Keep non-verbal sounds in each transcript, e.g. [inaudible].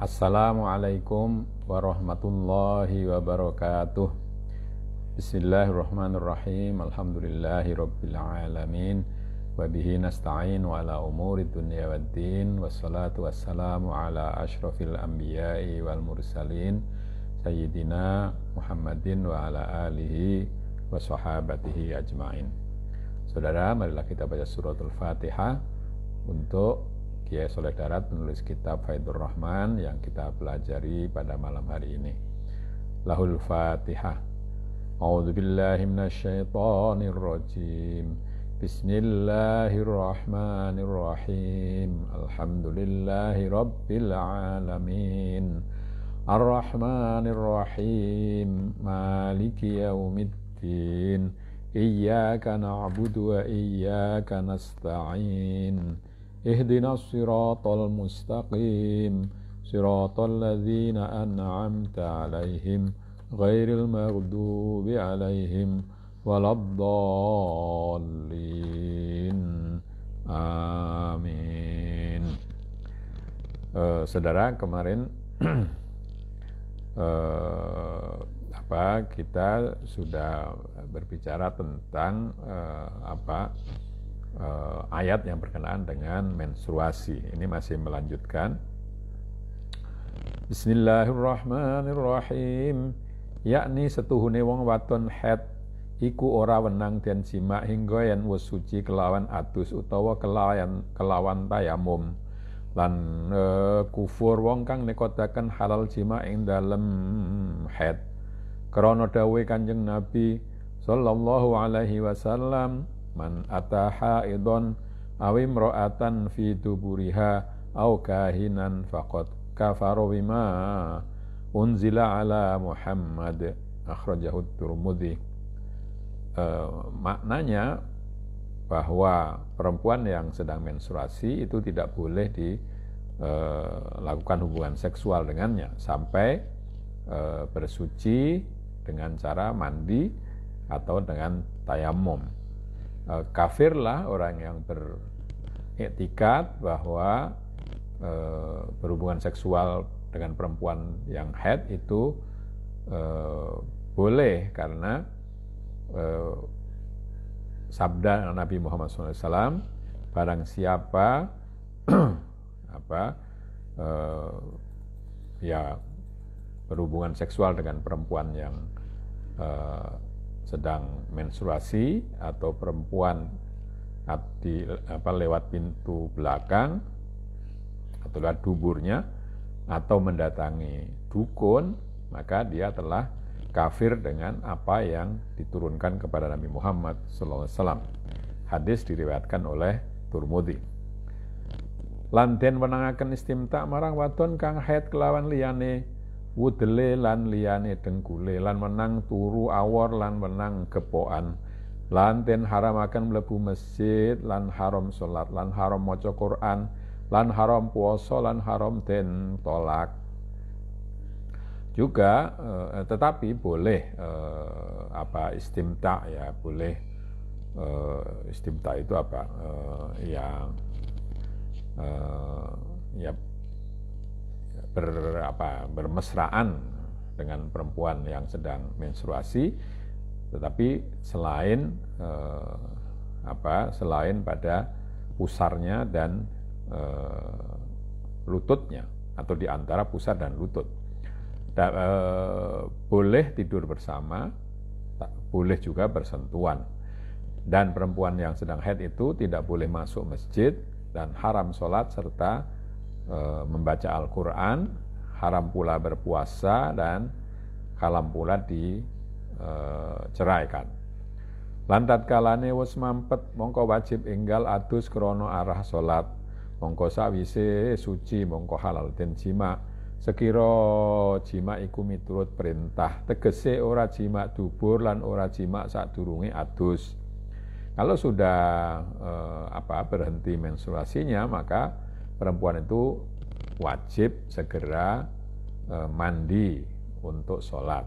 Assalamualaikum warahmatullahi wabarakatuh Bismillahirrahmanirrahim Alhamdulillahi rabbil alamin Wabihi nasta'in wa ala umuri dunia wa din Wassalatu wassalamu ala ashrafil anbiya'i wal mursalin Sayyidina Muhammadin wa ala alihi wa sahabatihi ajmain Saudara, marilah kita baca suratul fatihah untuk Kiai Soleh Darat menulis kitab Faidur Rahman yang kita pelajari pada malam hari ini. Lahul Fatihah. A'udzu billahi minasyaitonir rajim. Bismillahirrahmanirrahim. Alhamdulillahi rabbil alamin. Arrahmanirrahim. Maliki yaumiddin. Iyyaka na'budu wa iyyaka nasta'in ihdinas siratal mustaqim siratal ladzina an'amta alaihim ghairil maghdubi alaihim waladdallin amin uh, saudara kemarin uh, [clears throat] apa kita sudah berbicara tentang uh, apa uh, ayat yang berkenaan dengan menstruasi. Ini masih melanjutkan. Bismillahirrahmanirrahim. Yakni setuhune wong waton head iku ora wenang dan jima hingga yen wis suci kelawan adus utawa kelawan kelawan tayamum lan e, kufur wong kang nekotaken halal jima ing dalem head krana dawuhe Kanjeng Nabi sallallahu alaihi wasallam man ataha idon awim ro'atan fi tuburiha au kahinan faqad kafaro bima unzila ala Muhammad akhrajahu Turmudi e, maknanya bahwa perempuan yang sedang menstruasi itu tidak boleh dilakukan e, hubungan seksual dengannya sampai e, bersuci dengan cara mandi atau dengan tayamum. Eh, kafirlah orang yang beriktikat bahwa e, berhubungan seksual dengan perempuan yang head itu e, boleh karena e, sabda Nabi Muhammad SAW barang siapa [clears throat] apa e, ya berhubungan seksual dengan perempuan yang sedang menstruasi atau perempuan di, apa, lewat pintu belakang atau lewat duburnya atau mendatangi dukun maka dia telah kafir dengan apa yang diturunkan kepada Nabi Muhammad SAW. Hadis diriwayatkan oleh Turmudi. Lanten menangakan istimta marang waton kang haid kelawan liyane wudele lan liyane dengkule lan menang turu awor lan menang kepoan lan ten akan mlebu masjid lan haram salat lan haram maca Quran lan haram puasa lan haram den tolak juga eh, tetapi boleh eh, apa istimta ya boleh eh, istimta itu apa eh, ya eh, ya ber, apa, bermesraan dengan perempuan yang sedang menstruasi, tetapi selain eh, apa selain pada pusarnya dan eh, lututnya atau di antara pusar dan lutut. Da, eh, boleh tidur bersama, tak, boleh juga bersentuhan. Dan perempuan yang sedang head itu tidak boleh masuk masjid dan haram sholat serta Eh, membaca Al-Quran, haram pula berpuasa, dan kalam pula diceraikan. Eh, Lantat kalane wis mampet mongko wajib enggal adus krono arah salat. Mongko sawise suci mongko halal den jima. Sekira jima iku miturut perintah, tegese ora jima dubur lan ora jima sadurunge adus. Kalau sudah eh, apa berhenti menstruasinya maka perempuan itu wajib segera eh, mandi untuk sholat.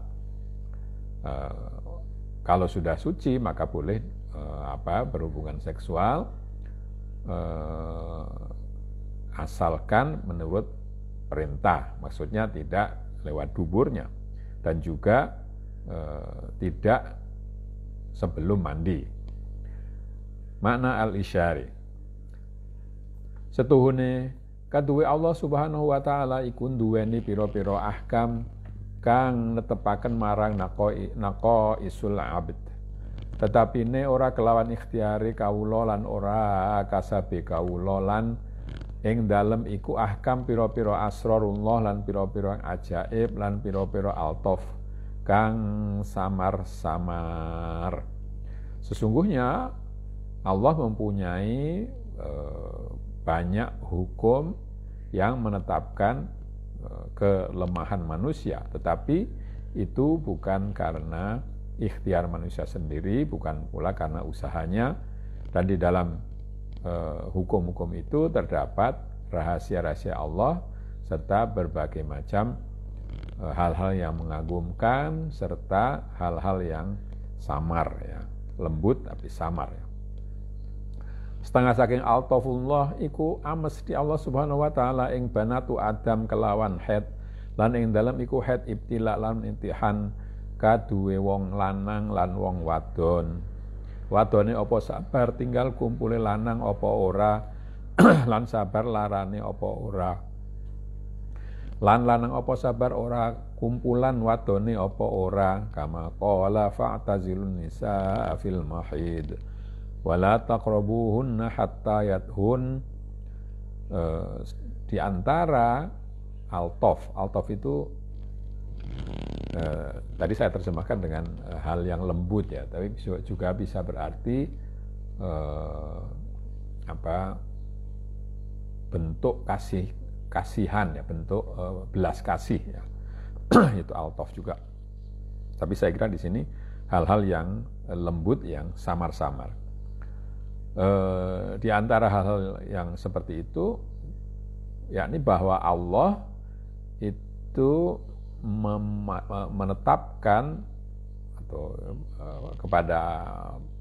Eh, kalau sudah suci maka boleh eh, apa berhubungan seksual asalkan menurut perintah, maksudnya tidak lewat duburnya dan juga tidak sebelum mandi. Makna al-isyari Setuhune kaduwe Allah Subhanahu wa taala iku duweni piro pira ahkam kang netepaken marang nako isul abd. Tetapi ne ora kelawan ikhtiari kaulolan ora kasabi kaulolan lan ing dalem iku ahkam piro-piro asrarullah lan piro-piro piro ajaib lan piro-piro piro altof kang samar-samar. Sesungguhnya Allah mempunyai eh, banyak hukum yang menetapkan e, kelemahan manusia, tetapi itu bukan karena ikhtiar manusia sendiri, bukan pula karena usahanya, dan di dalam e, hukum-hukum eh, itu terdapat rahasia-rahasia Allah serta berbagai macam e, hal-hal eh, yang mengagumkan serta hal-hal yang samar ya lembut tapi samar ya setengah saking altafullah iku ames di Allah Subhanahu wa taala ing banatu Adam kelawan het lan ing dalam iku het ibtila lan intihan kaduwe wong lanang lan wong wadon wadone opo sabar tinggal kumpule lanang opo ora [clears throat] lan sabar larane opo ora lan lanang opo sabar ora kumpulan wadone opo ora kama qala fa'tazilun nisa fil mahid wala taqrabuhunna hatta yathun e, di antara altof altof itu e, tadi saya terjemahkan dengan e, hal yang lembut ya tapi juga bisa berarti e, apa bentuk kasih kasihan ya bentuk e, belas kasih ya [clears throat] itu altof juga tapi saya kira di sini hal-hal yang lembut yang samar-samar Eh, di antara hal-hal yang seperti itu, yakni bahwa Allah itu menetapkan atau eh, kepada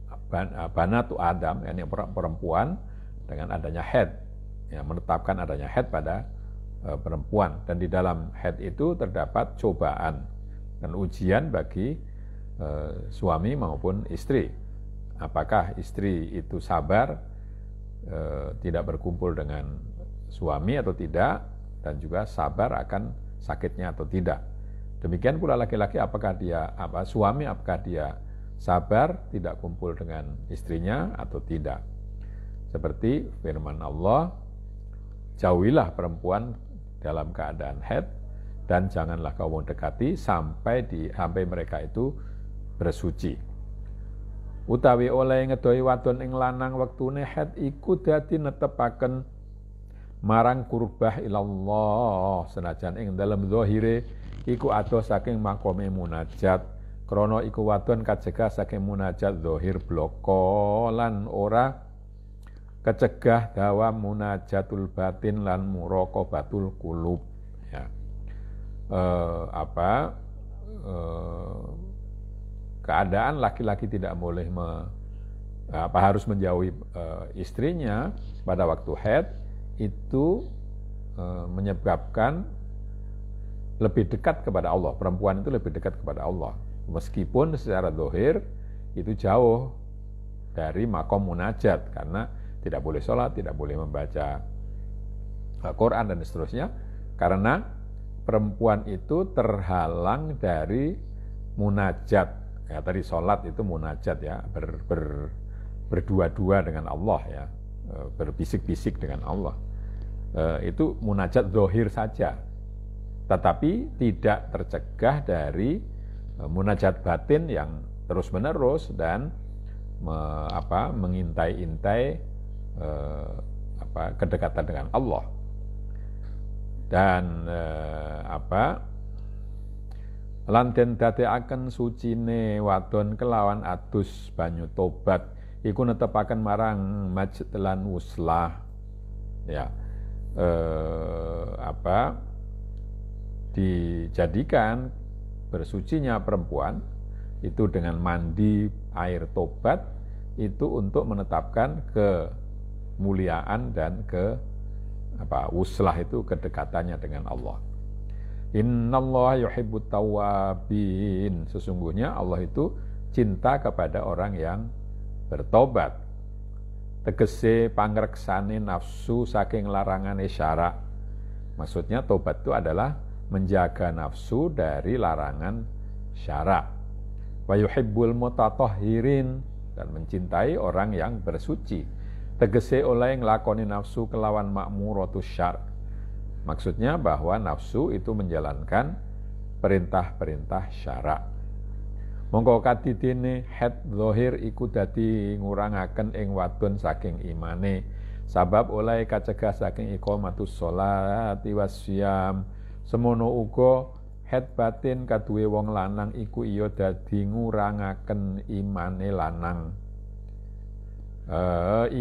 eh, bana tu Adam, yakni perempuan dengan adanya head, ya, menetapkan adanya head pada perempuan dan di dalam head itu terdapat cobaan dan ujian bagi suami maupun istri apakah istri itu sabar e, tidak berkumpul dengan suami atau tidak dan juga sabar akan sakitnya atau tidak. Demikian pula laki-laki apakah dia apa suami apakah dia sabar tidak kumpul dengan istrinya atau tidak. Seperti firman Allah, jauhilah perempuan dalam keadaan head dan janganlah kau mendekati sampai di sampai mereka itu bersuci utawi oleh ngedoi wadon ing lanang wektune haid iku dadi netepaken marang kurbah ilallah senajan ing dalam zahire iku adoh saking makome munajat krana iku wadon kacegah saking munajat zahir bloko lan ora kecegah dawa munajatul batin lan muraqabatul qulub ya e, apa e, keadaan laki-laki tidak boleh me, apa harus menjauhi e, istrinya pada waktu head itu e, menyebabkan lebih dekat kepada Allah. Perempuan itu lebih dekat kepada Allah. Meskipun secara dohir itu jauh dari makom munajat karena tidak boleh sholat, tidak boleh membaca eh, Quran dan seterusnya karena perempuan itu terhalang dari munajat kayak tadi sholat itu munajat ya ber, ber, berdua-dua dengan Allah ya e, berbisik-bisik dengan Allah e, itu munajat zohir saja tetapi tidak tercegah dari e, munajat batin yang terus-menerus dan me, apa, mengintai-intai eh, kedekatan dengan Allah dan eh, apa lan akan suci sucine wadon kelawan adus banyu tobat iku netepaken marang majid lan uslah ya eh, apa dijadikan bersucinya perempuan itu dengan mandi air tobat itu untuk menetapkan kemuliaan dan ke apa uslah itu kedekatannya dengan Allah Innallaha yuhibbut tawabin. Sesungguhnya Allah itu cinta kepada orang yang bertobat. Tegese pangreksane nafsu saking larangan syarak. Maksudnya tobat itu adalah menjaga nafsu dari larangan syarak. Wa yuhibbul mutatahhirin dan mencintai orang yang bersuci. Tegese oleh nglakoni nafsu kelawan makmuratus syar' Maksudnya bahwa nafsu itu menjalankan perintah-perintah syarak. Mongko katitine het zohir iku dadi ngurangaken ing wadon saking imane. Sabab oleh kacegah saking iqamatus sholati wasyam. Semono uga het batin kaduwe wong lanang iku iya dadi ngurangaken imane lanang. E,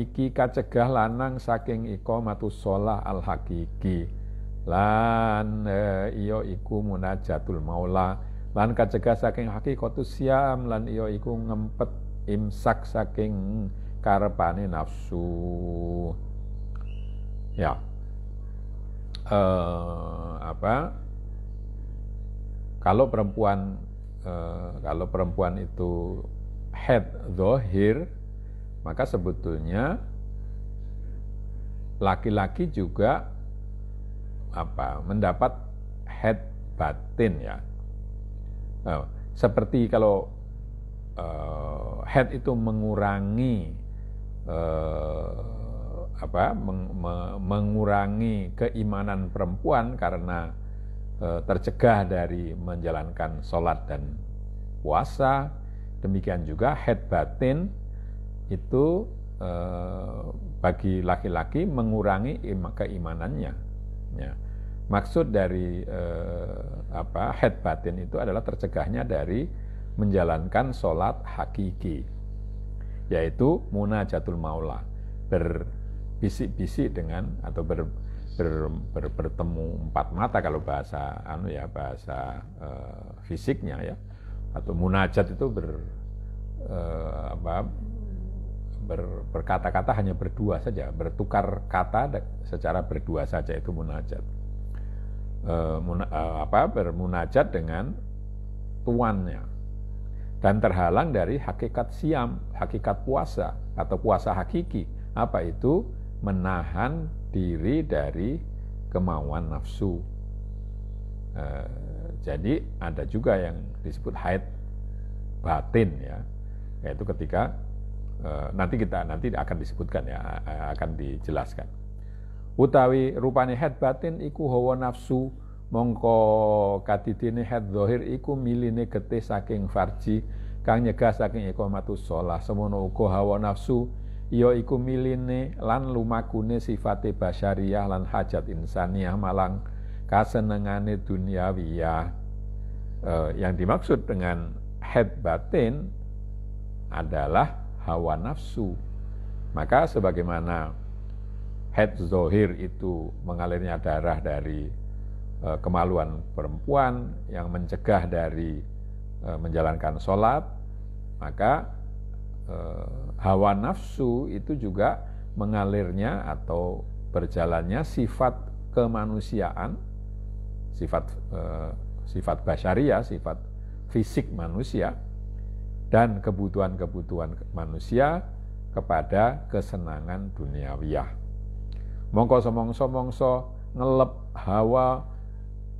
iki kacegah lanang saking iqamatus sholah al hakiki lan e, iyo iku munajatul maula lan kacegah saking hakikatu siam lan iyo iku ngempet imsak saking karepane nafsu ya e, apa kalau perempuan e, kalau perempuan itu head zohir maka sebetulnya laki-laki juga apa mendapat head batin ya. Nah, seperti kalau uh, head itu mengurangi uh, apa meng, me, mengurangi keimanan perempuan karena uh, tercegah dari menjalankan sholat dan puasa demikian juga head batin itu uh, bagi laki-laki mengurangi keimanannya ya Maksud dari eh, apa head batin itu adalah tercegahnya dari menjalankan sholat hakiki, yaitu munajatul maula, berbisik-bisik dengan atau ber, ber, ber, bertemu empat mata kalau bahasa anu ya bahasa eh, fisiknya ya, atau munajat itu ber eh, apa ber, berkata-kata hanya berdua saja, bertukar kata secara berdua saja itu munajat. Eh, eh, apa, bermunajat dengan tuannya dan terhalang dari hakikat siam, hakikat puasa atau puasa hakiki. Apa itu? Menahan diri dari kemauan nafsu. Eh, jadi ada juga yang disebut haid batin ya, yaitu ketika nanti kita nanti akan disebutkan ya akan dijelaskan utawi rupane head batin iku hawa nafsu mongko katitine head zahir iku miline getih saking farji kang nyegah saking iqamatus shalah semono uga hawa nafsu ya iku miline lan lumakune sifate basyariah lan hajat insaniah malang kasenengane duniawiyah eh, e, yang dimaksud dengan head batin adalah hawa nafsu maka sebagaimana head zohir itu mengalirnya darah dari e, kemaluan perempuan yang mencegah dari e, menjalankan sholat, maka e, hawa nafsu itu juga mengalirnya atau berjalannya sifat kemanusiaan, sifat e, sifat basyariah, sifat fisik manusia dan kebutuhan-kebutuhan manusia kepada kesenangan duniawiyah mongko semongso-mongso ngelep hawa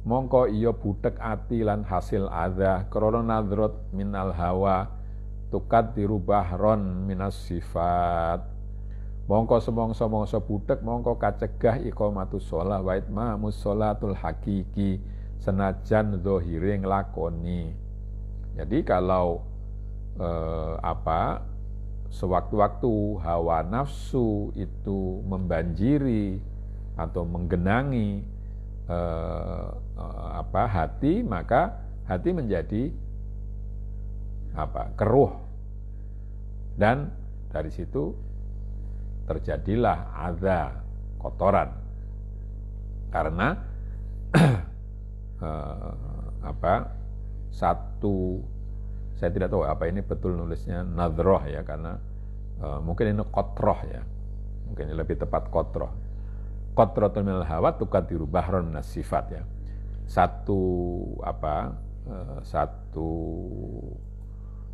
mongko iyo butek ati lan hasil ada krono nadrot minal hawa tukat dirubah ron minas sifat mongko semongso mongso butek mongko kacegah matu sholah wa ma sholatul hakiki senajan zohiring lakoni. jadi kalau eh, apa sewaktu-waktu hawa nafsu itu membanjiri atau menggenangi eh, eh, apa hati maka hati menjadi apa keruh dan dari situ terjadilah ada kotoran karena [clears throat] eh, apa satu saya tidak tahu apa ini betul nulisnya nadroh ya karena uh, mungkin ini kotroh ya mungkin ini lebih tepat kotroh kotroh minal hawa tukatiru bahron nasifat sifat ya satu apa uh, satu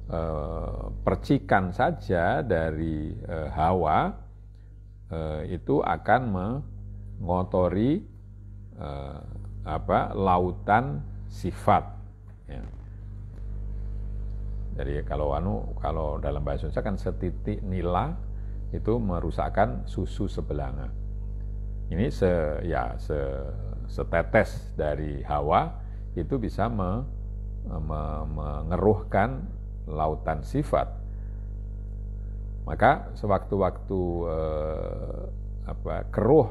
uh, percikan saja dari uh, hawa uh, itu akan mengotori uh, apa lautan sifat ya. Jadi kalau anu kalau dalam bahasa Indonesia kan setitik nila itu merusakkan susu sebelanga. Ini se ya se, setetes dari hawa itu bisa me, me, mengeruhkan lautan sifat. Maka sewaktu-waktu eh, apa keruh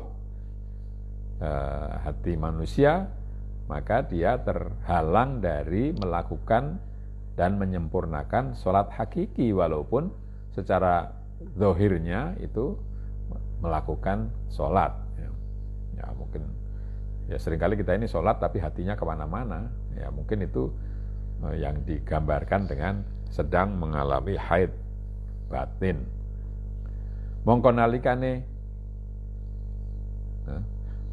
eh, hati manusia maka dia terhalang dari melakukan dan menyempurnakan sholat hakiki walaupun secara zohirnya itu melakukan sholat. Ya, ya, mungkin ya seringkali kita ini sholat tapi hatinya kemana-mana. Ya mungkin itu eh, yang digambarkan dengan sedang mengalami haid batin. Mongko nalikane eh,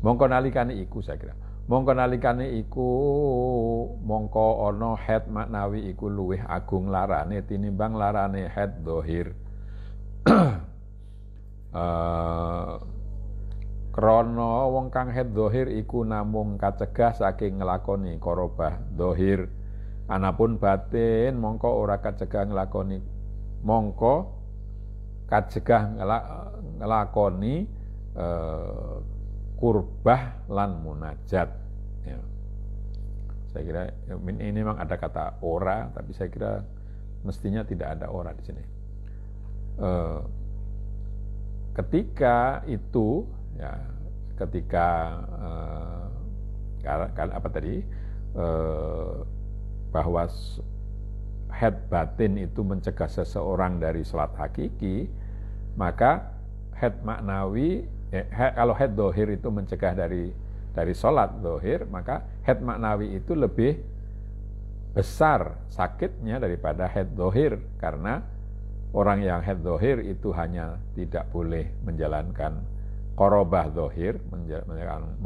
Mongko nalikane iku saya kira. Mongko nalikane iku mongko ana head maknawi iku luwih agung larane tinimbang larane head dohir. uh, krono wong kang head dohir iku namung kacegah saking nglakoni korobah dohir. Anapun batin mongko ora kacegah nglakoni mongko kacegah ngelakoni uh, eh, kurbah lan munajat. Ya. Saya kira ya, ini memang ada kata ora, tapi saya kira mestinya tidak ada ora di sini. E, ketika itu, ya, ketika e, apa tadi e, bahwa head batin itu mencegah seseorang dari sholat hakiki, maka head maknawi Ya, kalau head dohir itu mencegah dari dari sholat dohir, maka head maknawi itu lebih besar sakitnya daripada head dohir karena orang yang head dohir itu hanya tidak boleh menjalankan korobah dohir,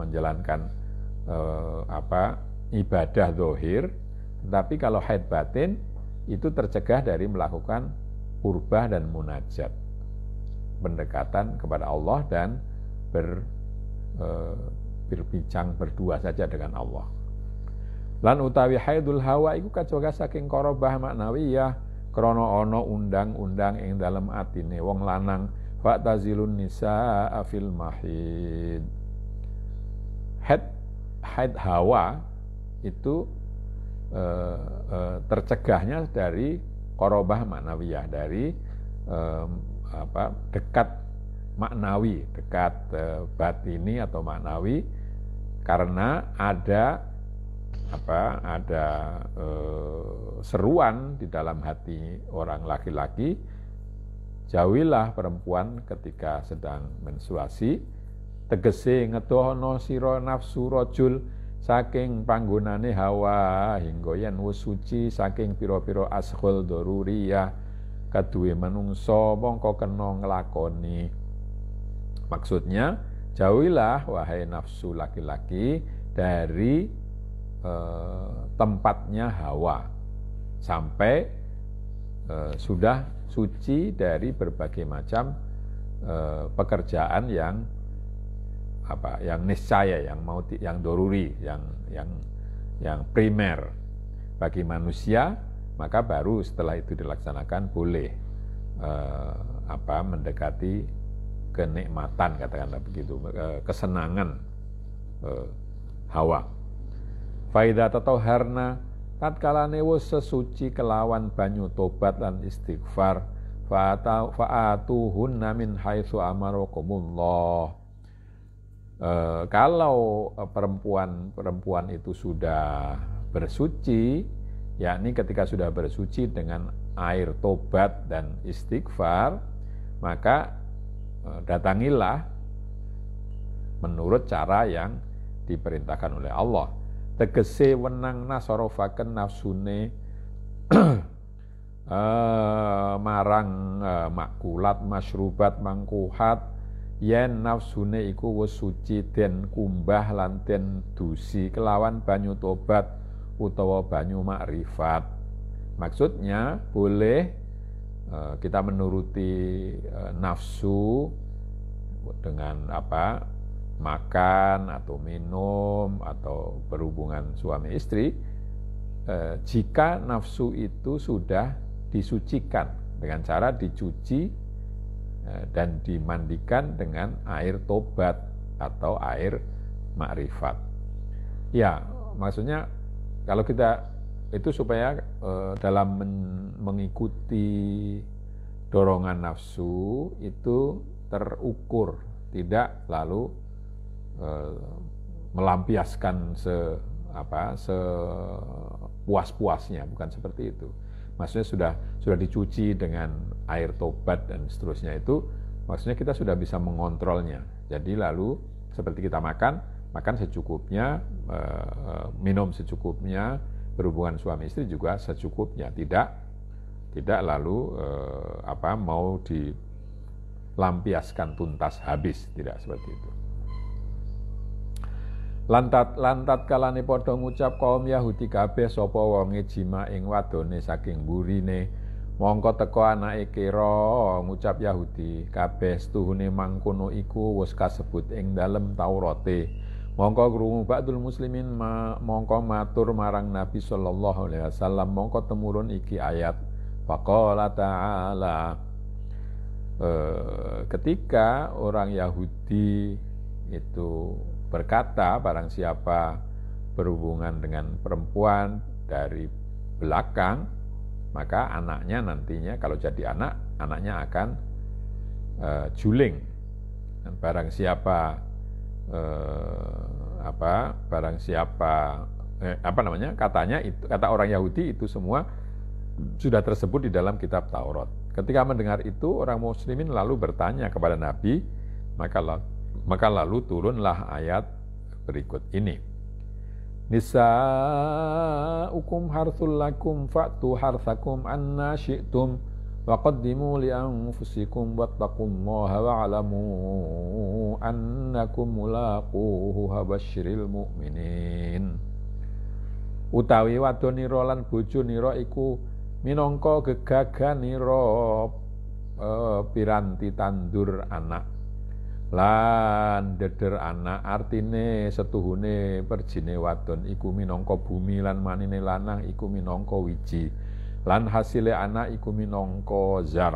menjalankan eh, apa ibadah dohir, tetapi kalau head batin itu tercegah dari melakukan urbah dan munajat, pendekatan kepada Allah dan ber, e, berbincang berdua saja dengan Allah. Lan utawi haidul hawa iku kacoga saking korobah maknawiyah krono ono undang-undang ing dalam atine wong lanang tazilun nisa afil mahid. Haid, haid hawa itu e, e, tercegahnya dari korobah maknawiyah dari e, apa dekat maknawi, dekat eh, batini atau maknawi karena ada apa ada eh, seruan di dalam hati orang laki-laki jauhilah perempuan ketika sedang menstruasi tegese ngedohno siro nafsu rojul saking panggunane hawa hingga yen suci saking piro-piro ashol doruriyah kaduwe menungso mongko kena nglakoni Maksudnya, jauhilah wahai nafsu laki-laki dari eh, tempatnya hawa sampai eh, sudah suci dari berbagai macam eh, pekerjaan yang apa yang niscaya yang mau yang doruri yang yang yang primer bagi manusia maka baru setelah itu dilaksanakan boleh eh, apa mendekati kenikmatan katakanlah begitu, eh, kesenangan eh, hawa. Faida atau harna tatkala newo sesuci kelawan banyu tobat dan istighfar fa'atuhunna min haitsu amarakumullah. Eh, kalau perempuan-perempuan itu sudah bersuci, yakni ketika sudah bersuci dengan air tobat dan istighfar, maka Eh, datangilah menurut cara yang diperintahkan oleh Allah. Tegese wenangna nasorofaken nafsune [clears throat] eh, marang eh, makulat, masyrubat, mangkuhat, yen nafsune iku wis suci den kumbah lan den dusi kelawan banyu tobat utawa banyu makrifat. Maksudnya boleh Eh, kita menuruti eh, nafsu dengan apa makan atau minum atau berhubungan suami istri eh, jika nafsu itu sudah disucikan dengan cara dicuci dan dimandikan dengan air tobat atau air makrifat. Ya, maksudnya kalau kita itu supaya uh, dalam men mengikuti dorongan nafsu itu terukur, tidak lalu uh, melampiaskan se apa sepuas-puasnya, bukan seperti itu. Maksudnya sudah sudah dicuci dengan air tobat dan seterusnya itu, maksudnya kita sudah bisa mengontrolnya. Jadi lalu seperti kita makan, makan secukupnya, eh, minum secukupnya, berhubungan suami istri juga secukupnya, tidak tidak lalu eh, apa mau dilampiaskan tuntas habis, tidak seperti itu. Lantat lantat kalane padha ngucap kaum Yahudi kabeh sapa wonge jima ing wadone saking burine mongko teko anake kira ngucap Yahudi kabeh setuhune mangkono iku wis kasebut ing dalem taurote Mongko krungu ba'dul muslimin ma, mongko matur marang Nabi sallallahu alaihi wasallam mongko temurun iki ayat faqala ta'ala e, ketika orang Yahudi itu berkata barang siapa berhubungan dengan perempuan dari belakang maka anaknya nantinya kalau jadi anak anaknya akan e, juling dan barang siapa eh, apa barang siapa eh, apa namanya katanya itu kata orang Yahudi itu semua sudah tersebut di dalam kitab Taurat. Ketika mendengar itu orang muslimin lalu bertanya kepada Nabi, maka lalu, maka lalu turunlah ayat berikut ini. nisa Nisa'ukum harsul lakum fa'tu harsakum anna syi'tum وقدموا لأنفسكم واتقوا الله واعلموا أنكم ملاقوه وبشر المؤمنين utawi wadon nira lan bojo nira iku minangka gegagan nira e, piranti tandur anak lan deder anak artine setuhune perjine wadon iku minangka bumi lan manine lanang iku minangka wiji lan hasile anak iku minangka zar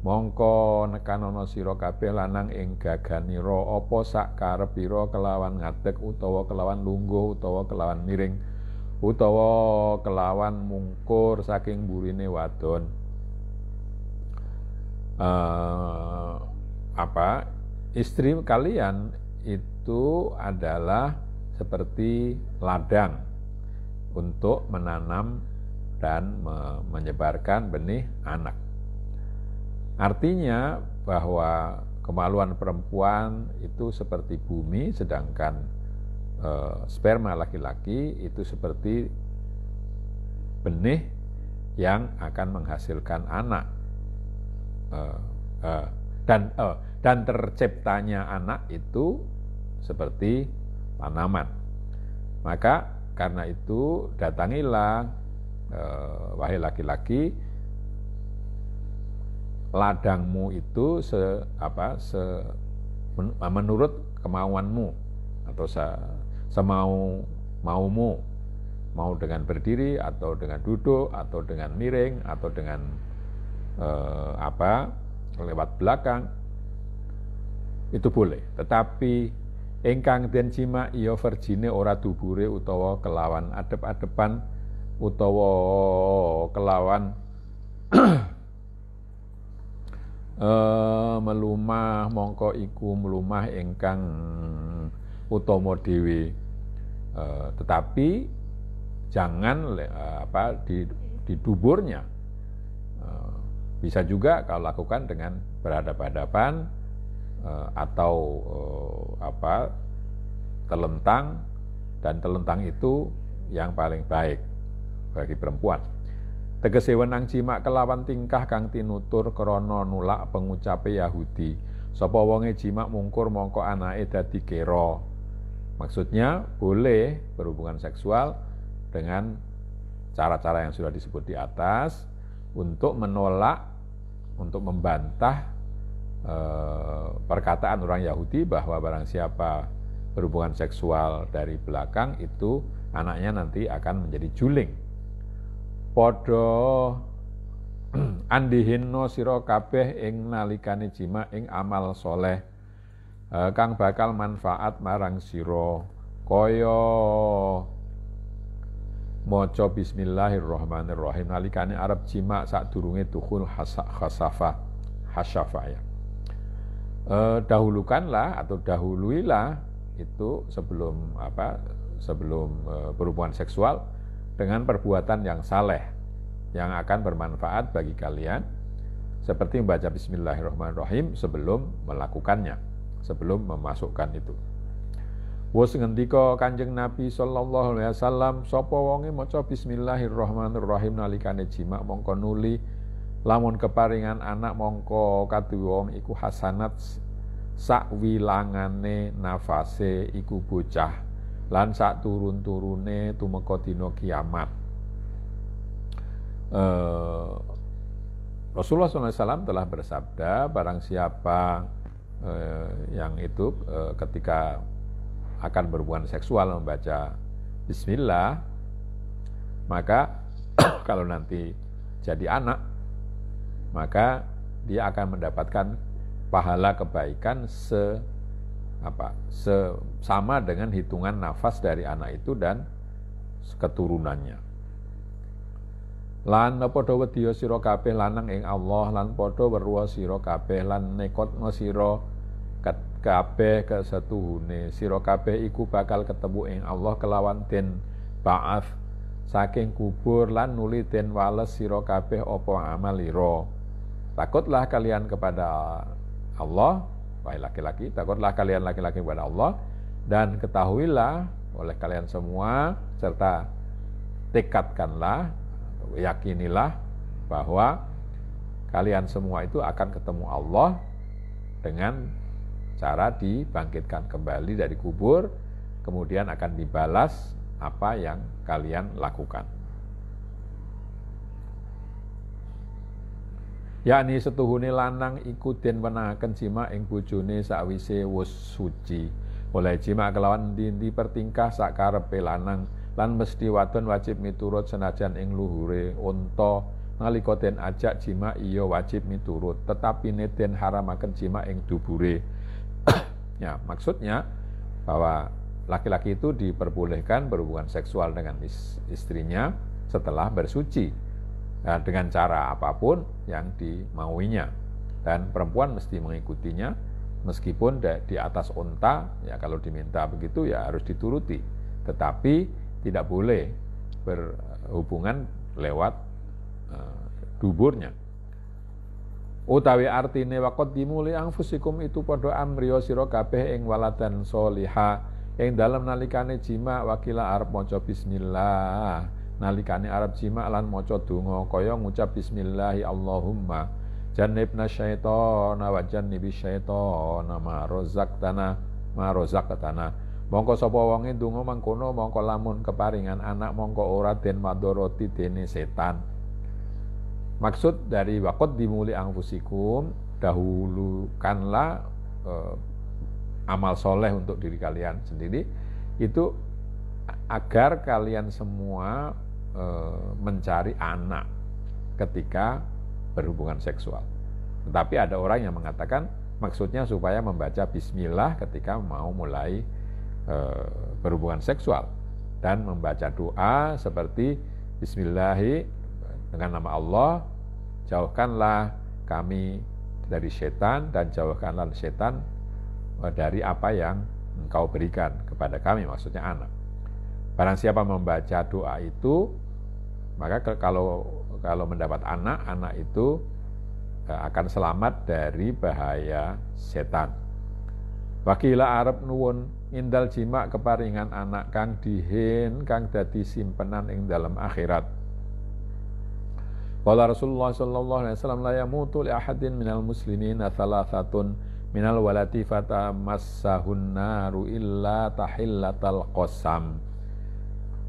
mongko nekanono sira kabeh lanang ing gaganira apa sak karepira kelawan ngadeg utawa kelawan lungguh utawa kelawan miring utawa kelawan mungkur saking burine wadon uh, apa istri kalian itu adalah seperti ladang untuk menanam dan menyebarkan benih anak. Artinya bahwa kemaluan perempuan itu seperti bumi, sedangkan e, sperma laki-laki itu seperti benih yang akan menghasilkan anak. E, e, dan e, dan terciptanya anak itu seperti tanaman. Maka karena itu datangilah eh, wahai laki-laki ladangmu itu se apa se menurut kemauanmu atau se, semau maumu mau dengan berdiri atau dengan duduk atau dengan miring atau dengan eh, apa lewat belakang itu boleh tetapi engkang den cima iyo ora dubure utawa kelawan adep-adepan utawa kelawan [clears throat] eh, melumah mongko iku melumah engkang utomo dhewe e, tetapi jangan eh, apa di duburnya e, bisa juga kau lakukan dengan berhadapan-hadapan atau apa telentang dan telentang itu yang paling baik bagi perempuan. Tegese wenang jimak kelawan tingkah kang tinutur krana nulak pengucape Yahudi. Sapa wonge jimak mungkur mongko anake dadi keroh. Maksudnya boleh berhubungan seksual dengan cara-cara yang sudah disebut di atas untuk menolak untuk membantah e, perkataan orang Yahudi bahwa barang siapa berhubungan seksual dari belakang itu anaknya nanti akan menjadi juling Padha [clears throat] andihinno sira kabeh ing nalikane jima ing amal soleh e, kang bakal manfaat marang sira kaya maca bismillahirrahmanirrahim nalikane arep jima sadurunge dukhul khasafah hasyafa ya e, dahulukanlah atau dahuluilah itu sebelum apa sebelum e, berhubungan seksual dengan perbuatan yang saleh yang akan bermanfaat bagi kalian seperti membaca bismillahirrahmanirrahim sebelum melakukannya, sebelum memasukkan itu. Wos ngendika Kanjeng Nabi sallallahu alaihi wasallam sapa wonge maca bismillahirrahmanirrahim nalikane jimak mongko nuli lamun keparingan anak mongko katuwong iku hasanat sak wilangane nafase iku bocah lan sak turun-turune tumeka dina kiamat. E, Rasulullah SAW telah bersabda, barang siapa e, yang itu e, ketika akan berhubungan seksual membaca bismillah, maka [clears throat] kalau nanti jadi anak, maka dia akan mendapatkan pahala kebaikan se apa sama dengan hitungan nafas dari anak itu dan keturunannya. Lan podo wedya sira kabeh lanang ing Allah lan padha weruh sira kabeh lan nekotno sira kabeh kesetuhune sira kabeh iku bakal ketemu ing Allah kelawan den ba'af saking kubur lan nuli den wales sira kabeh apa amaliro Takutlah kalian kepada Allah wahai laki-laki, takutlah kalian laki-laki kepada Allah dan ketahuilah oleh kalian semua serta tekadkanlah, yakinilah bahwa kalian semua itu akan ketemu Allah dengan cara dibangkitkan kembali dari kubur, kemudian akan dibalas apa yang kalian lakukan. yakni setuhune lanang iku den wenahaken jima ing bojone sakwise wis suci. Oleh jima kelawan dindi pertingkah sak karepe lanang lan mesti wadon wajib miturut senajan ing luhure unta nalika den ajak jima iya wajib miturut tetapi den haramaken jima ing dubure. [coughs] ya, maksudnya bahwa laki-laki itu diperbolehkan berhubungan seksual dengan istrinya setelah bersuci. Nah, dengan cara apapun yang dimauinya. Dan perempuan mesti mengikutinya meskipun di atas unta, ya kalau diminta begitu ya harus dituruti. Tetapi tidak boleh berhubungan lewat uh, duburnya. Utawi artine wakot dimuli angfusikum itu podo amriyo siro kabeh ing waladan soliha ing dalam nalikane jima wakila arep maca bismillah nalikane Arab jima lan maca donga kaya ngucap bismillahi Allahumma jannibna syaitana wa jannibi syaitana ma rozaktana ma rozaktana mongko sapa wonge donga mangkono mongko lamun keparingan anak mongko ora den madoroti dene setan maksud dari wakot dimuli angfusikum dahulukanlah eh, amal soleh untuk diri kalian sendiri itu agar kalian semua Eh, mencari anak ketika berhubungan seksual. Tetapi ada orang yang mengatakan maksudnya supaya membaca bismillah ketika mau mulai e, berhubungan seksual dan membaca doa seperti bismillahi dengan nama Allah jauhkanlah kami dari setan dan jauhkanlah setan eh, dari apa yang engkau berikan kepada kami maksudnya anak. Barang siapa membaca doa itu maka ke, kalau kalau mendapat anak, anak itu e, akan selamat dari bahaya setan. Wakila Arab nuwun indal jima keparingan anak kang dihin kang dadi simpenan ing dalam akhirat. Kala Rasulullah sallallahu alaihi wasallam la yamutu li ahadin minal muslimin thalathatun minal walati fata massahun naru illa tahillatal qasam.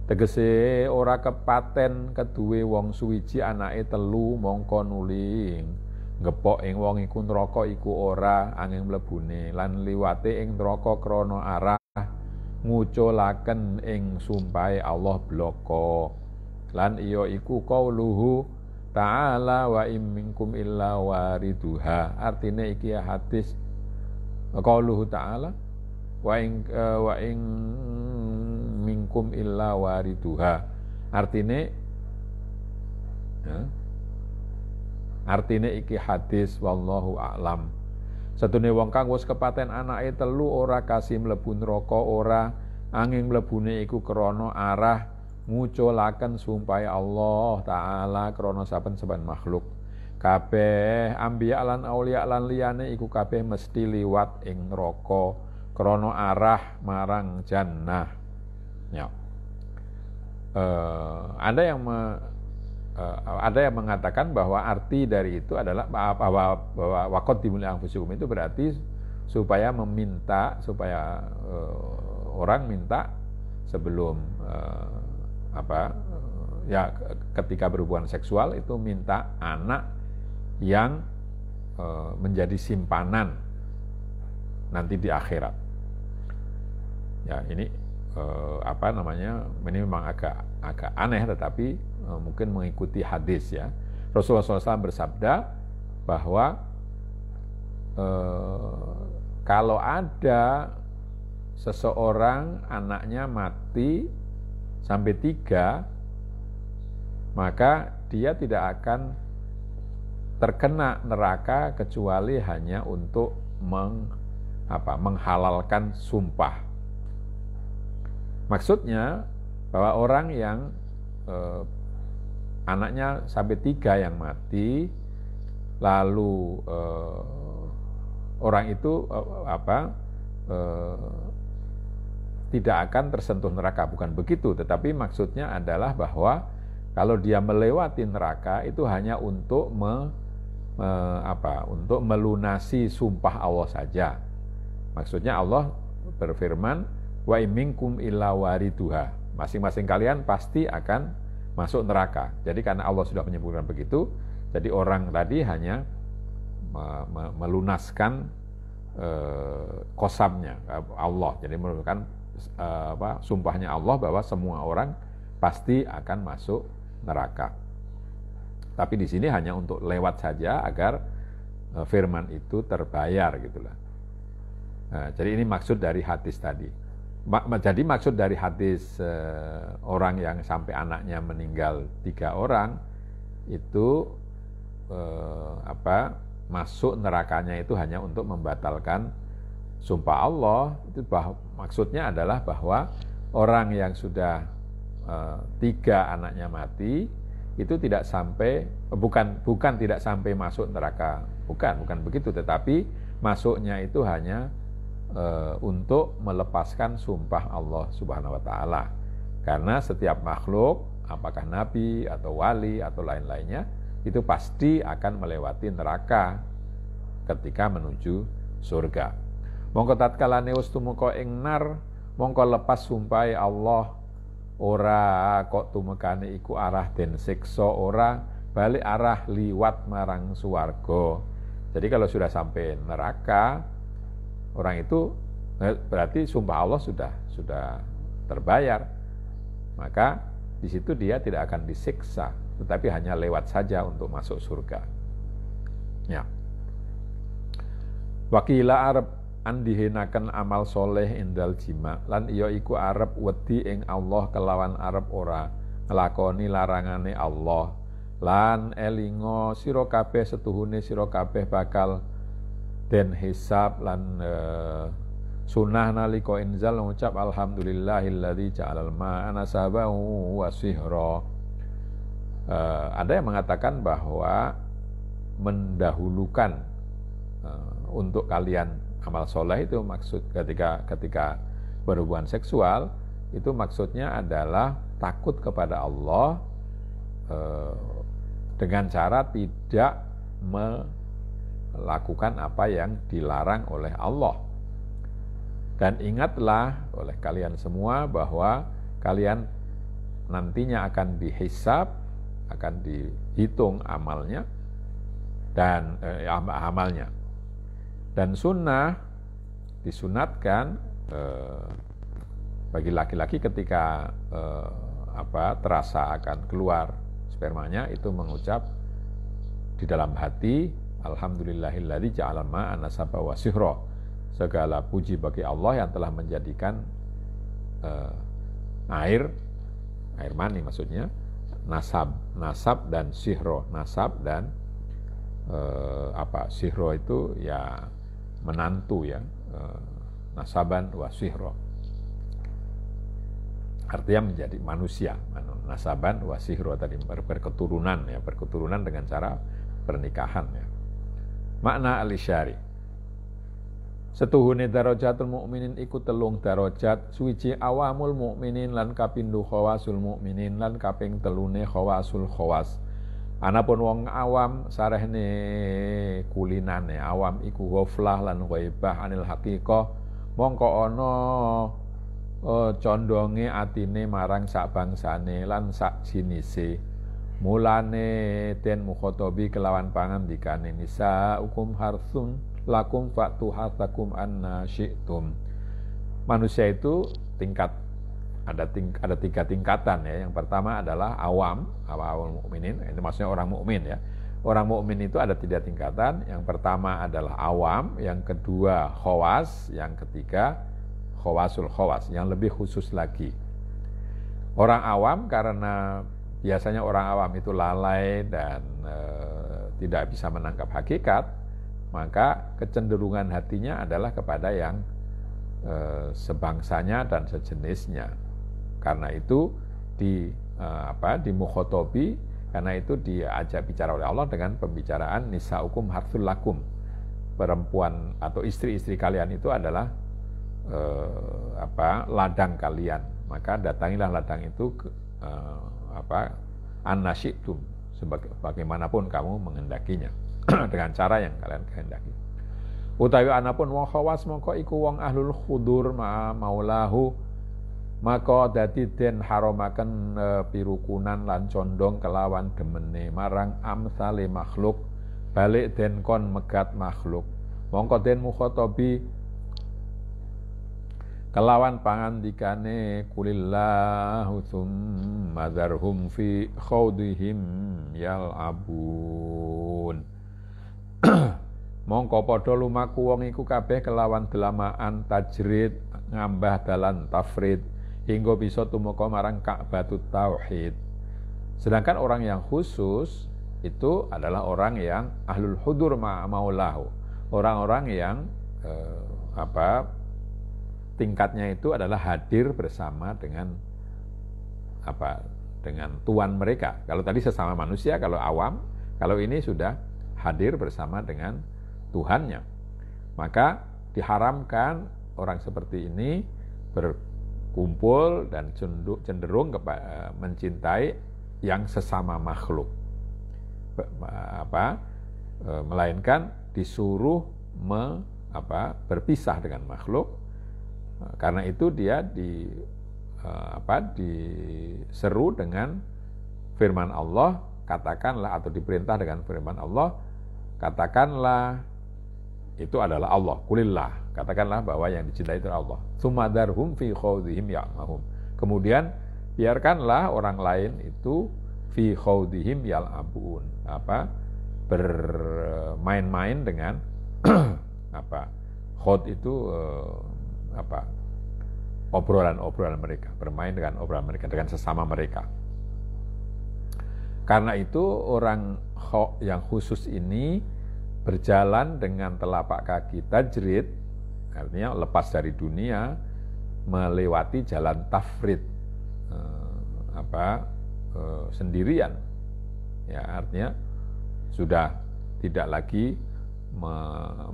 Tegese ora kepaten keduwe wong suwiji anake telu mongko nuling. Ngepok ing wong iku neraka iku ora angin mlebune lan liwate ing neraka krana arah ngucolaken ing sumpahe Allah bloko. Lan iya iku qauluhu ta'ala wa imingkum minkum illa wariduha. Artine iki hadis qauluhu ta'ala wa ing uh, eh, wa ing minkum illa wariduha. Artinya ya, artinya iki hadis wallahu a'lam. Setune wong kang wis kepaten anake telu ora kasih mlebu neraka ora angin mlebune iku krana arah ngucolaken sumpah Allah taala krana saben-saben makhluk. Kabeh ambiya lan aulia lan liyane iku kabeh mesti liwat ing neraka krana arah marang jannah. Ya. Uh, ada yang me, uh, ada yang mengatakan bahwa arti dari itu adalah bahwa, bahwa wakot dimulai itu berarti supaya meminta supaya uh, orang minta sebelum uh, apa uh, ya ketika berhubungan seksual itu minta anak yang uh, menjadi simpanan nanti di akhirat ya ini eh, apa namanya ini memang agak agak aneh tetapi eh, mungkin mengikuti hadis ya Rasulullah SAW bersabda bahwa eh, kalau ada seseorang anaknya mati sampai tiga maka dia tidak akan terkena neraka kecuali hanya untuk meng, apa, menghalalkan sumpah Maksudnya bahwa orang yang eh, anaknya sampai tiga yang mati, lalu eh, orang itu eh, apa eh, tidak akan tersentuh neraka, bukan begitu. Tetapi maksudnya adalah bahwa kalau dia melewati neraka itu hanya untuk me, me, apa? Untuk melunasi sumpah Allah saja. Maksudnya Allah berfirman, wa iminkum illa wariduha. Masing-masing kalian pasti akan masuk neraka. Jadi karena Allah sudah menyebutkan begitu, jadi orang tadi hanya melunaskan eh, kosamnya Allah. Jadi merupakan eh, apa, sumpahnya Allah bahwa semua orang pasti akan masuk neraka. Tapi di sini hanya untuk lewat saja agar eh, firman itu terbayar gitulah. Nah, jadi ini maksud dari hadis tadi jadi maksud dari hadis eh, orang yang sampai anaknya meninggal tiga orang itu eh, apa masuk nerakanya itu hanya untuk membatalkan sumpah Allah itu bah, maksudnya adalah bahwa orang yang sudah eh, tiga anaknya mati itu tidak sampai bukan bukan tidak sampai masuk neraka bukan bukan begitu tetapi masuknya itu hanya e, untuk melepaskan sumpah Allah Subhanahu wa taala. Karena setiap makhluk, apakah nabi atau wali atau lain-lainnya, itu pasti akan melewati neraka ketika menuju surga. Mongko tatkala neus tumeka ing mongko lepas sumpai Allah ora kok tumekane iku arah den siksa ora balik arah liwat marang suwargo. Jadi kalau sudah sampai neraka, orang itu eh, berarti sumpah Allah sudah sudah terbayar. Maka di situ dia tidak akan disiksa, tetapi hanya lewat saja untuk masuk surga. Ya. Wakila Arab andihinakan amal soleh indal jima lan iyo iku Arab wedi ing Allah kelawan Arab ora ngelakoni larangane Allah lan elingo sira kabeh setuhune sira kabeh bakal den hisab lan uh, sunnah nalika inzal mengucap alhamdulillahilladzi ja'alal ma'a nasabahu wa Uh, ada yang mengatakan bahwa mendahulukan uh, untuk kalian amal soleh itu maksud ketika ketika berhubungan seksual itu maksudnya adalah takut kepada Allah uh, dengan cara tidak me lakukan apa yang dilarang oleh Allah. Dan ingatlah oleh kalian semua bahwa kalian nantinya akan dihisap, akan dihitung amalnya dan eh, amalnya. Dan sunnah disunatkan eh, bagi laki-laki ketika eh, apa terasa akan keluar spermanya itu mengucap di dalam hati Alhamdulillahilladzi ja'ala ma'an nasaba wa sihra. Segala puji bagi Allah yang telah menjadikan uh, air air mani maksudnya nasab nasab dan sihro nasab dan uh, apa sihro itu ya menantu ya uh, nasaban wa sihro artinya menjadi manusia anu, nasaban wa sihro tadi berketurunan ya berketurunan dengan cara pernikahan ya Makna al-isyari. Setuhune darajatul mukminin iku telung darajat suwiji awamul mukminin lan kapindho khawasul mukminin lan kaping telune khawasul khawas. Anapun wong awam sarehne kulinane awam iku ghaflah lan ghaibah anil haqiqah mongko ana eh, condonge atine marang sak bangsane lan sak jinise. Mulane ten mukhotobi kelawan pangan dikane nisa ukum harsun lakum faktu takum anna syi'tum. Manusia itu tingkat ada ting, ada tiga tingkatan ya. Yang pertama adalah awam, awal mukminin, itu maksudnya orang mukmin ya. Orang mukmin itu ada tiga tingkatan. Yang pertama adalah awam, yang kedua khawas, yang ketiga khawasul khawas, yang lebih khusus lagi. Orang awam karena biasanya orang awam itu lalai dan e, tidak bisa menangkap hakikat, maka kecenderungan hatinya adalah kepada yang e, sebangsanya dan sejenisnya. Karena itu di e, apa di mukhotobi, karena itu diajak bicara oleh Allah dengan pembicaraan nisa hukum harful lakum. Perempuan atau istri-istri kalian itu adalah e, apa ladang kalian. Maka datangilah ladang itu ke, e, apa anasyitum sebagai bagaimanapun kamu menghendakinya [clears throat] dengan cara yang kalian kehendaki. Utawi anapun wong khawas mongko iku wong ahlul khudur ma maulahu maka dadi den haramaken e, pirukunan lan condong kelawan demene marang amsale makhluk balik den kon megat makhluk mongko den mukhatabi kelawan pangandikane kulillahu tsumma dzarhum fi khawdihim yal'abun [clears throat] mongko padha lumaku wong iku kabeh kelawan delamaan tajrid ngambah dalan tafrid hingga bisa tumeka marang batu tauhid sedangkan orang yang khusus itu adalah orang yang ahlul hudur ma'amaulahu. orang-orang yang eh, apa tingkatnya itu adalah hadir bersama dengan apa dengan tuan mereka. Kalau tadi sesama manusia, kalau awam, kalau ini sudah hadir bersama dengan Tuhannya. Maka diharamkan orang seperti ini berkumpul dan cenderung e, mencintai yang sesama makhluk. Apa e, melainkan disuruh me, apa berpisah dengan makhluk karena itu dia di eh, apa diseru dengan firman Allah, katakanlah atau diperintah dengan firman Allah, katakanlah itu adalah Allah, kulillah. Katakanlah bahwa yang dicintai itu Allah. Sumadarhum fi khawdihim ya'mahum. Kemudian biarkanlah orang lain itu fi khawdihim yal'abun. Apa? bermain-main dengan [clears throat] apa? Khod itu eh, apa obrolan-obrolan mereka, bermain dengan obrolan mereka dengan sesama mereka. Karena itu orang yang khusus ini berjalan dengan telapak kaki tajrid, artinya lepas dari dunia, melewati jalan tafrid, eh, apa eh, sendirian, ya artinya sudah tidak lagi me,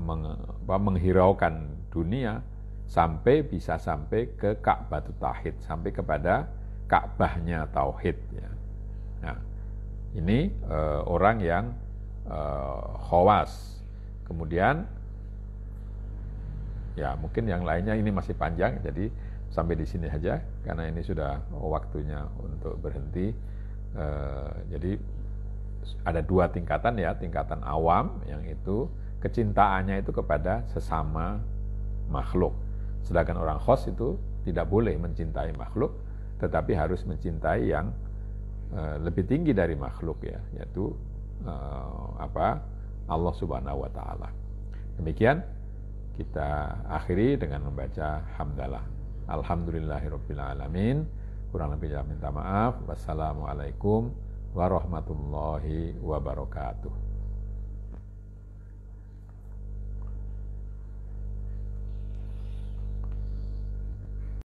meng, apa, menghiraukan dunia, sampai bisa sampai ke Ka'bah Tauhid, sampai kepada Ka'bahnya Tauhid. Ya. Nah, ini uh, orang yang uh, khawas. Kemudian, ya mungkin yang lainnya ini masih panjang, jadi sampai di sini saja, karena ini sudah waktunya untuk berhenti. Uh, jadi ada dua tingkatan ya, tingkatan awam yang itu kecintaannya itu kepada sesama makhluk Sedangkan orang khos itu tidak boleh mencintai makhluk, tetapi harus mencintai yang eh, lebih tinggi dari makhluk ya, yaitu eh, apa Allah Subhanahu Wa Taala. Demikian kita akhiri dengan membaca hamdalah. Alhamdulillahirabbil alamin. Kurang lebih saya minta maaf. Wassalamualaikum warahmatullahi wabarakatuh.